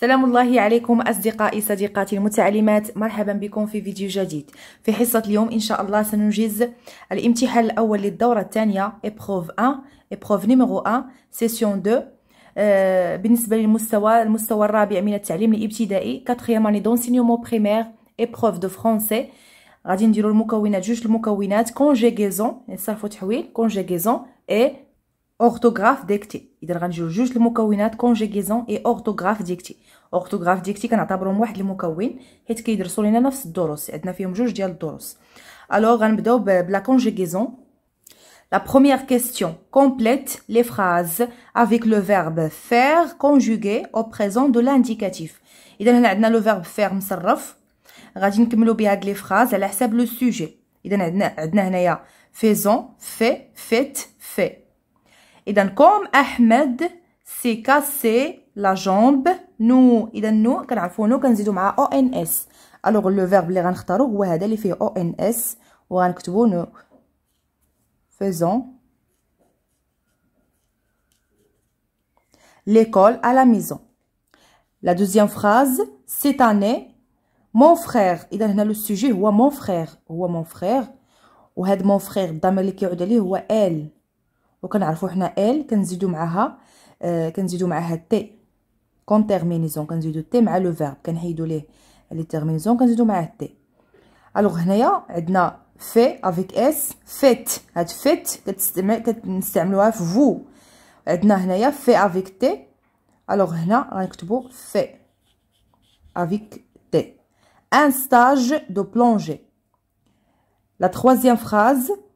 سلام الله عليكم أصدقائي صديقاتي المتعلمات مرحبا بكم في فيديو جديد في حصة اليوم إن شاء الله سننجز الامتحان الأول للدورة الثانية إبخوف 1 إبخوف نيميرو 1 سيسيون 2 بالنسبة للمستوى المستوى الرابع من التعليم الابتدائي كاتخيام أني دونسينيومون بريمير إبخوف دو فرونسي غادي نديرو المكونات جوج المكونات كونجيغيزون صرف وتحويل كونجيكيزون إي orthographe dictée. Il y a juste les mots conjugaison et orthographe dictée. Orthographe dictée, quand on a un mot, les il y a des mots qui sont Il y a des mots qui sont dorus. Alors, on va la conjugaison. La première question complète les phrases avec le verbe faire conjugué au présent de l'indicatif. Et donc, on a le verbe faire, msarraf. On va faire les phrases, elle accepte le sujet. Et donc, on a faisons, fait, faites, fait. fait, fait nous, كوم Ahmed سي nous, nous, jambe, nous. nous, nous nous نو كنزيدو مع ONS. nous, verbe, verbe لو nous nous, غنختارو هو هذا اللي فيه nous Nous l'école à la maison. La deuxième phrase, cette année, mon frère, il a le sujet, ou mon frère, ou mon frère, ou mon frère, nous, nous, est elle. وكنعرفوا حنا ال كنزيدو معاها آه كنزيدو معاها تي كون تيرمينيزون كنزيدو تي مع لو فيرب كنحيدو ليه لي تيرمينيزون كنزيدو معاه تي الوغ هنايا عندنا في افيك اس فيت هاد فيت كتستعمل في فو عندنا هنايا في افيك تي الوغ هنا غنكتبو في افيك تي ان ستاج دو بلونجي لا troisième فراز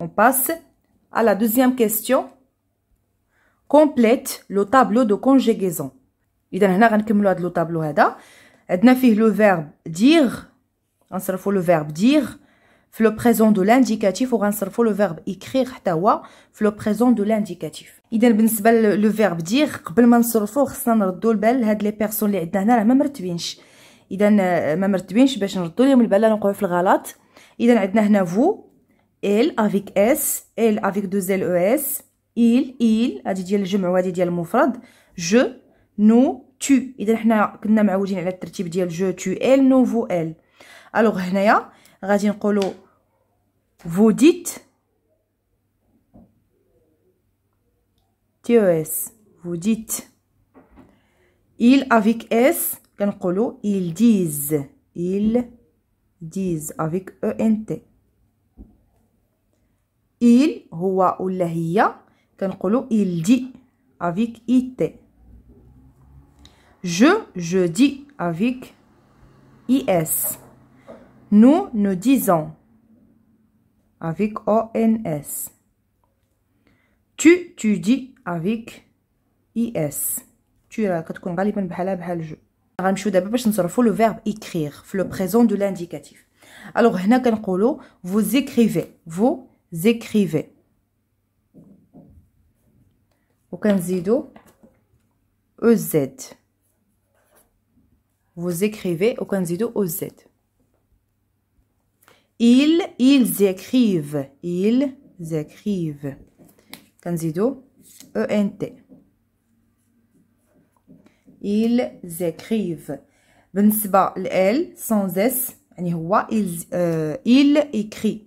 On passe à la deuxième question. Complète le tableau de conjugaison. Il y a un tableau. Il y a un verbe dire. Il y a verbe dire. Il y présent de l'indicatif. Il y a un verbe écrire. Il y a un verbe écrire. Il y a un verbe dire. Il y verbe dire. Il y a un verbe dire. Il y a un verbe dire. Il y a un verbe dire. Il y a un verbe dire. Il a verbe dire elle avec S, elle avec deux L e, S, il, il, هذه ديال الجمع وهذه ديال المفرد, je, nous, tu. Il حنا كنا معودين على الترتيب ديال je, tu, elle, nous, vous, elle. الوغ هنايا غادي نقولوا vous dites TES vous dites il avec S كنقولوا ils disent ils disent avec ENT il il dit avec it je je dis avec is nous nous disons avec ons tu tu dis avec is tu euh, as le غالبا écrire présent de l'indicatif alors vous écrivez écrivez. e z. Vous écrivez e z. Ils, ils écrivent. Ils écrivent. Kanzido ENT. Ils écrivent. بالنسبة sans s, اس يعني هو il ils, euh, il écrit,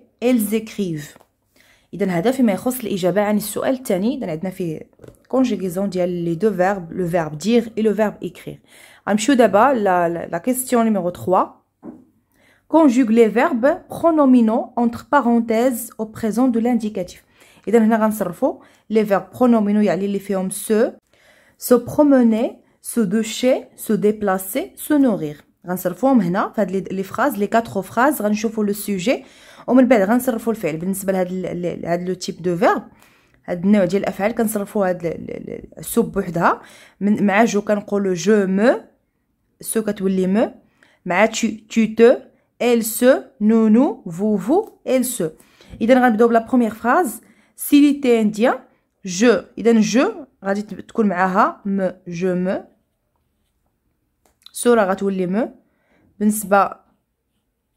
elles écrivent اذا هذا فيما يخص الاجابه عن السؤال الثاني اذا عندنا فيه كونجيغيزون ديال لي دو فيرب لو فيرب دير اي لو فيرب ايكرير غنمشيو دابا لا question numéro 3 conjugue les verbes pronominaux entre parenthèses au présent de l'indicatif. Et donc, nous les verbes pronominaux, les font se, se promener, se doucher, se déplacer, se nourrir. Nous les phrases, les quatre phrases, nous le sujet, ومن بعد غنصرفوا الفعل بالنسبه لهاد هاد لو تيب دو فيرب هاد النوع ديال الافعال كنصرفوا هاد السوب بوحدها مع جو كنقولوا جو مو سو كتولي مو مع تي تي تو ال سو نو نو فو فو ال سو إذا غنبداو بلا بروميير فراز سيليتي انديا جو إذا جو غادي تكون معاها مو جو مو سو راه غتولي مو بالنسبة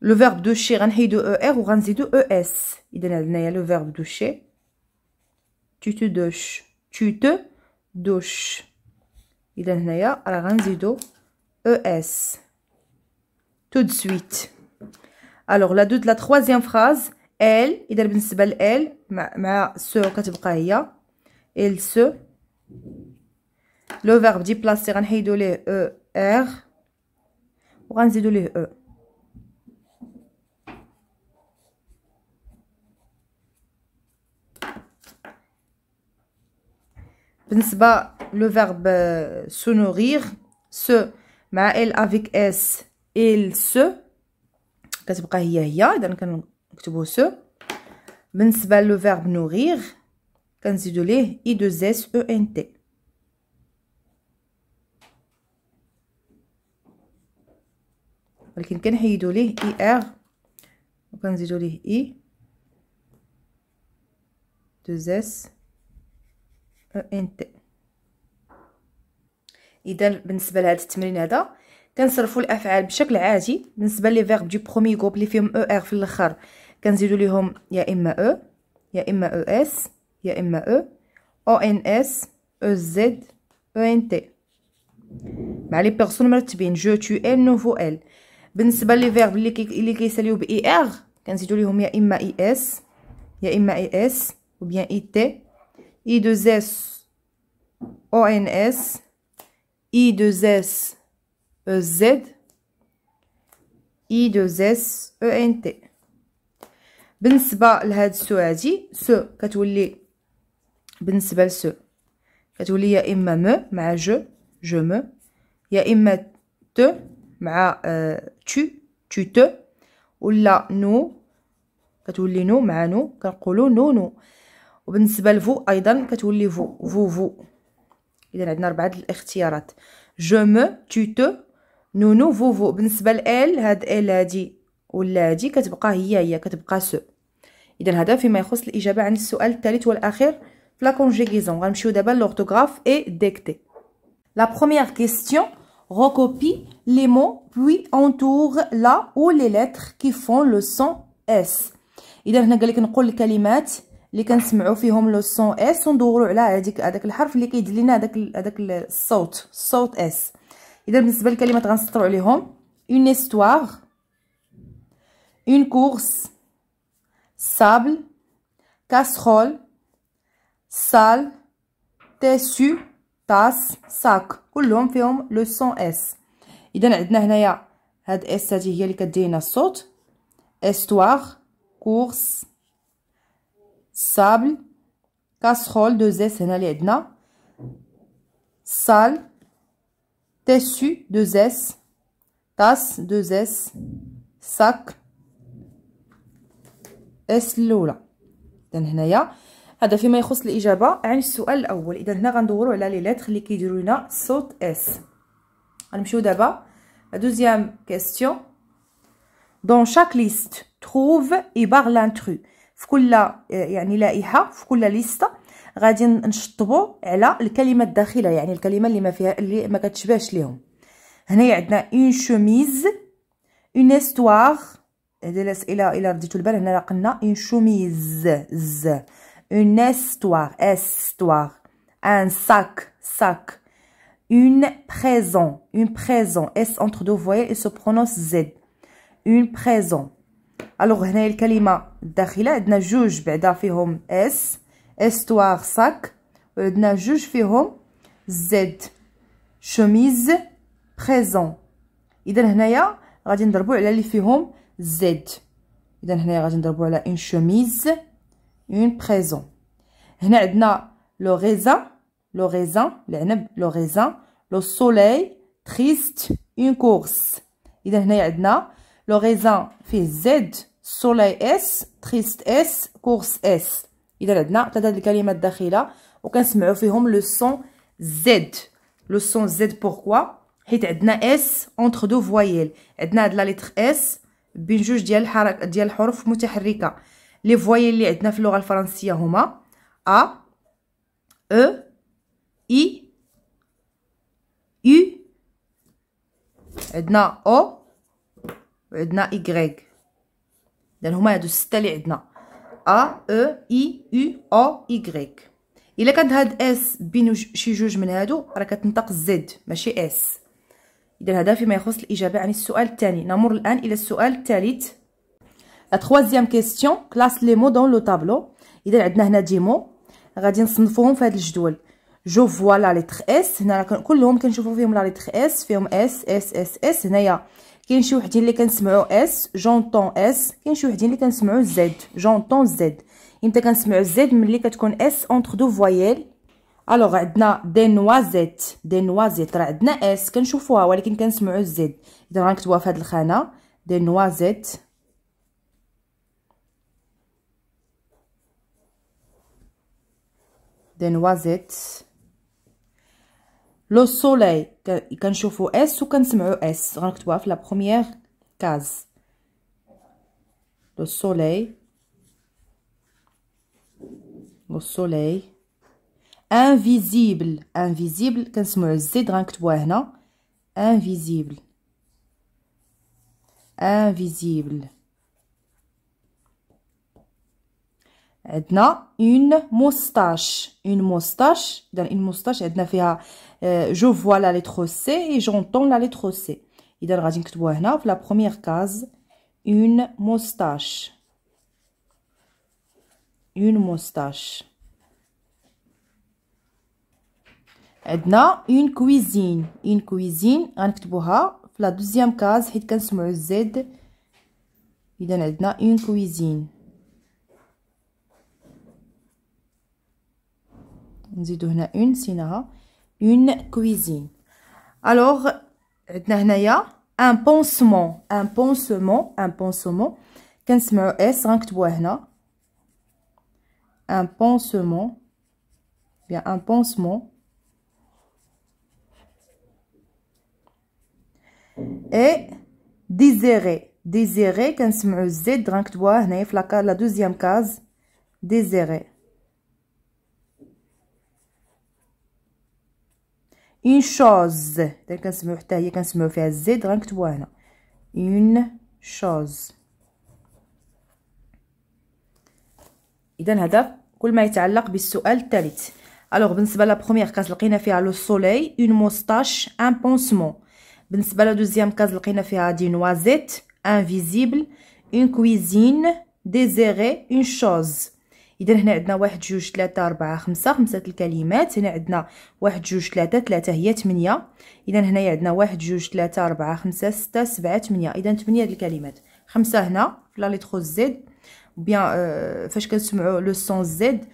le verbe de chez er ou Il le verbe doucher. Tu te douches. Tu te douche. Il es. Tout de suite. Alors, la deux la troisième phrase. Elle, il y elle, ma se, elle se. Le verbe déplacer ranhi de les euh, R. Er, ou de euh. بالنسبه لو فيرب euh, se nourrir se مع ال افيك اس ال سو كتبقى هي هي اذا كنكتبو سو بالنسبه لو فيرب نوغيغ كنزيدو ليه اي دو اس او ان تي ولكن كنحيدو ليه اي ار وكنزيدو ليه اي دو اس أه، إيه، تي اذا بالنسبه لهذا التمرين هذا كنصرفوا الافعال بشكل عادي بالنسبه لي فيرب دو برومي غوب اللي فيهم او er ار في الاخر كنزيدوا ليهم يا اما او e، يا اما او اس يا اما او e، او ان اس او زد او ان تي مع لي بيرسون مرتبين جو تو ال نوفو ال بالنسبه لي فيرب اللي كي اللي كيساليو باي ار er، كنزيدوا ليهم يا اما اي اس يا اما اي اس وبيان اي تي اي دو او اس اي دو ONS او زد اي دو I او ان تي بالنسبه لهاد سو هادي سو كتولي بالنسبه لسو كتولي يا اما م مع جو جو م يا اما تو مع تو تو تو ولا نو كتولي نو مع نو كنقولو نو نو وبالنسبه لفو ايضا كتولي فو فو فو اذا عندنا اربعه الاختيارات جو مو تو تو نونو فو فو بالنسبه لال هاد ال هادي ولا هادي كتبقى هي هي كتبقى سو اذا هذا فيما يخص الاجابه عن السؤال الثالث والاخير في لا كونجيغيزون غنمشيو دابا لورتوغراف اي ديكتي لا بروميير كيسيون recopie لي مو بوي entoure لا او لي lettres كي فون لو سون اس إذا هنا قال لك نقول الكلمات اللي كنسمعوا فيهم لو سون اس وندوروا على هذيك هذاك الحرف اللي كيدير لنا هذاك هذاك الصوت الصوت اس اذا بالنسبه للكلمات غنسطروا عليهم اون استوار اون كورس سابل كاسرول سال تيسو طاس ساك كلهم فيهم لو سون اس اذا عندنا هنايا هاد اس هادي هي اللي كدير لنا الصوت استوار كورس sable, casserole, deux S, salle, tessu, 2 S, tasse, deux S, sac, S. lola. اذا هنايا هذا فيما يخص الاجابه عن السؤال الاول اذا هنا غندوروا على اللي صوت غنمشيو dans chaque liste trouve et barre l'intrus في كل يعني لائحه في كل ليسته غادي نشطبوا على الكلمه الداخله يعني الكلمه اللي ما فيها اللي ما كتشبهش ليهم هنايا عندنا اون شوميز اون استوار هذه الاسئله الا رديتو البال هنا قلنا اون شوميز ز اون استوار استوار ان ساك ساك une présent une présent s entre deux voyelles et se prononce z une présent الوغ هنايا الكلمه الداخله عندنا جوج بعدا فيهم اس استوار ساك وعندنا جوج فيهم زد شوميز بريزون اذا هنايا غادي نضربو على اللي فيهم زد اذا هنايا غادي نضربو على اون شوميز اون بريزون هنا عندنا لو غيزان لو غيزان العنب لو غيزان لو سولي تريست اون كورس اذا هنايا عندنا لو غيزان فيه زد سولاي اس تريست اس كورس اس اذا عندنا ثلاثه الكلمات داخله وكنسمعوا فيهم لو سون زد لو سون زد بوركوا حيت عندنا اس اونتر دو فوايل عندنا هاد لا ليتر اس بين جوج ديال الحركه ديال الحروف متحركه لي فوايل اللي عندنا في اللغه الفرنسيه هما ا او اي يو عندنا او وعندنا ايغريك لان هما هادو السته اللي عندنا ا او اي أو او ايغريك الا كانت هاد اس بين شي جوج من هادو راه كتنطق زد ماشي اس اذا هذا فيما يخص الاجابه عن السؤال الثاني نمر الان الى السؤال الثالث لا troisième كيستيون كلاس لي مو دون لو طابلو اذا عندنا هنا ديمو غادي نصنفوهم في هاد الجدول جو فوا لا لتر اس هنا كلهم كنشوفو فيهم لا لتر اس فيهم اس اس اس اس هنايا كاين شي وحدين اللي كنسمعو اس جونطون اس كاين شي وحدين اللي كنسمعو زد جونطون زد امتى كنسمعو زد ملي كتكون اس اونتر دو فوايل الوغ عندنا دي نوازيت دي نوازيت راه عندنا اس كنشوفوها ولكن كنسمعو زد اذا غنكتبوها في هاد الخانه دي نوازيت دي نوازيت Le soleil, كنشوفو S ou كنسمعو S. غنكتبوها في la première case. Le soleil. Le soleil. Invisible. Invisible. كنسمعو Z غنكتبوها هنا. Invisible. Invisible. Une moustache une moustache une moustache euh, je vois la lettre C et j'entends la lettre C Il غادي نكتبوها la première case une moustache une moustache une cuisine une cuisine la deuxième case Z. Il donne une cuisine On dit une, une cuisine. Alors un pansement, un pansement, un pansement. Hein? Un pansement, un pansement. Et désiré, désiré. Qu'est-ce que c'est hein? le la deuxième case, désiré. اون شوز حتى كنسمعو حتى هي كنسمعو فيها الزيد غنكتبوها هنا اون شوز اذا هذا كل ما يتعلق بالسؤال الثالث الوغ بالنسبه لا بروميير كاز لقينا فيها لو سولي اون موستاش ان بونسمون بالنسبه لا دوزيام كاز لقينا فيها دي نوازيت انفيزيبل اون كويزين ديزيري اون شوز اذا هنا عندنا واحد جوج ثلاثة أربعة خمسة خمسة الكلمات هنا عندنا واحد جوج ثلاثة ثلاثة هي تمنية اذا هنايا عندنا واحد جوج ثلاثة أربعة خمسة ستة سبعة تمنية اذا ثمانية الكلمات خمسة هنا في لا ليتر زد بيان اه فاش كنسمعوا لو سون زد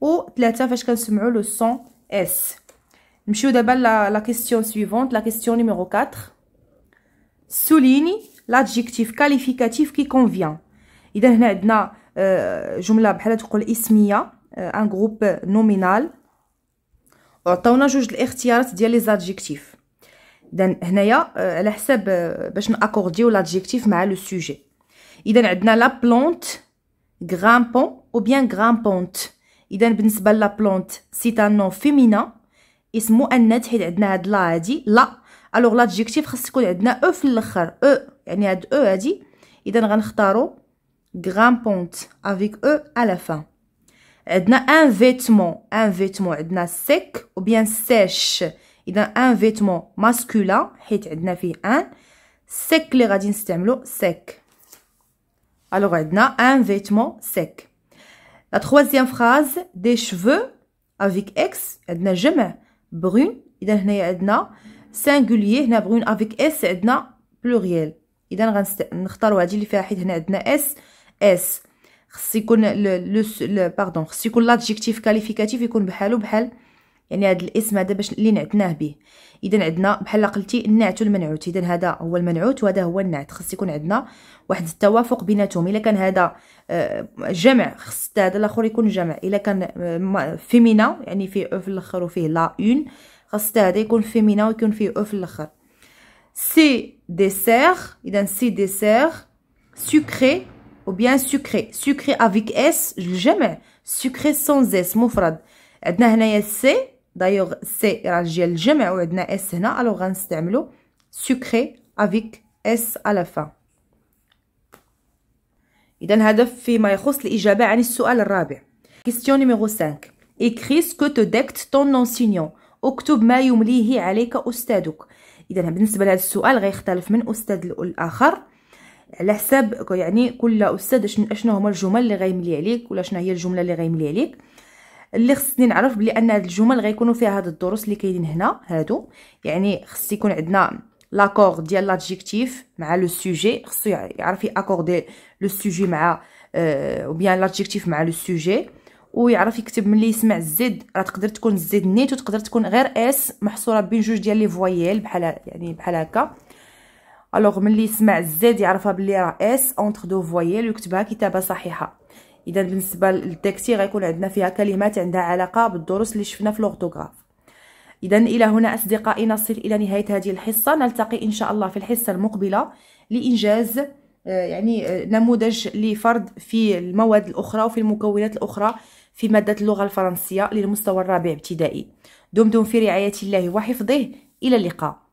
و ثلاثة فاش كنسمعوا لو سون اس نمشيو دابا لا كيستيون سويفونت لا كيستيون نيميرو 4 سوليني l'adjectif كاليفيكاتيف كي كونفيان إذا هنا عندنا آه، جمله بحال تقول اسميه ان غروب نومينال عطاونا جوج الاختيارات ديال لي زادجيكتيف اذا هنايا آه، على حساب آه، باش ناكورديو لادجيكتيف مع لو سوجي اذا عندنا لا بلونت غرامبون او بيان غرامبونت اذا بالنسبه لا بلونت سي تان نو فيمينا اسم مؤنث حيت عندنا هاد لا هادي لا الوغ لادجيكتيف خاص يكون عندنا او في الاخر او يعني هاد او هادي اذا غنختارو grimpante avec E à la fin. un vêtement, un vêtement, عندنا sec ou bien sèche. a un vêtement masculin, un. Sec sec. Alors عندنا un vêtement sec. La troisième phrase, des cheveux avec X, Edna jamais brune. singulier, brune avec S, pluriel. اس خص يكون لو باردون خص يكون لادجيكتيف كاليفيكاتيف يكون بحالو بحال يعني هذا الاسم هذا باش اللي نعتناه به اذا عندنا بحال قلتي النعت والمنعوت اذا هذا هو المنعوت وهذا هو النعت خص يكون عندنا واحد التوافق بيناتهم الا كان هذا آه، جمع خص هذا الاخر يكون جمع الا كان فيمينا آه، يعني في في الاخر وفيه لا اون خص هذا يكون فيمينا ويكون فيه او في الاخر سي ديسير اذا سي ديسير سكري ou bien sucré sucré avec اس الجمع sucré sans اس مفرد عندنا هنايا سي دايوغ سي راه ديال الجمع وعندنا اس هنا الوغ غنستعملو سكري افيك اس على فا اذا هذا فيما يخص الاجابه عن السؤال الرابع كيستيون نيميرو 5 اكري سكو تو ديكت طون انسينيون اكتب ما يمليه عليك استاذك اذا بالنسبه لهذا السؤال غيختلف من استاذ الاخر على حساب يعني كل استاذ شنو هما الجمل اللي غيملي عليك ولا شنو هي الجمله اللي غيملي عليك اللي خصني نعرف بلي ان هاد الجمل غيكونوا فيها هاد الدروس اللي كاينين هنا هادو يعني خص يكون عندنا لاكور ديال لادجيكتيف مع لو سوجي خصو يعرف ياكوردي لو سوجي مع او بيان لادجيكتيف مع لو سوجي ويعرف يكتب ملي يسمع الزد راه تقدر تكون الزد نيت وتقدر تكون غير اس محصوره بين جوج ديال لي فويال بحال يعني بحال هكا الوغ ملي يسمع الزاد يعرفها بلي راه اس اونتر دو فوييل ويكتبها كتابه صحيحه اذا بالنسبه للتكسي غيكون عندنا فيها كلمات عندها علاقه بالدروس اللي شفنا في الاورتوغراف اذا الى هنا اصدقائي نصل الى نهايه هذه الحصه نلتقي ان شاء الله في الحصه المقبله لانجاز آه، يعني آه، نموذج لفرد في المواد الاخرى وفي المكونات الاخرى في ماده اللغه الفرنسيه للمستوى الرابع ابتدائي دمتم في رعايه الله وحفظه الى اللقاء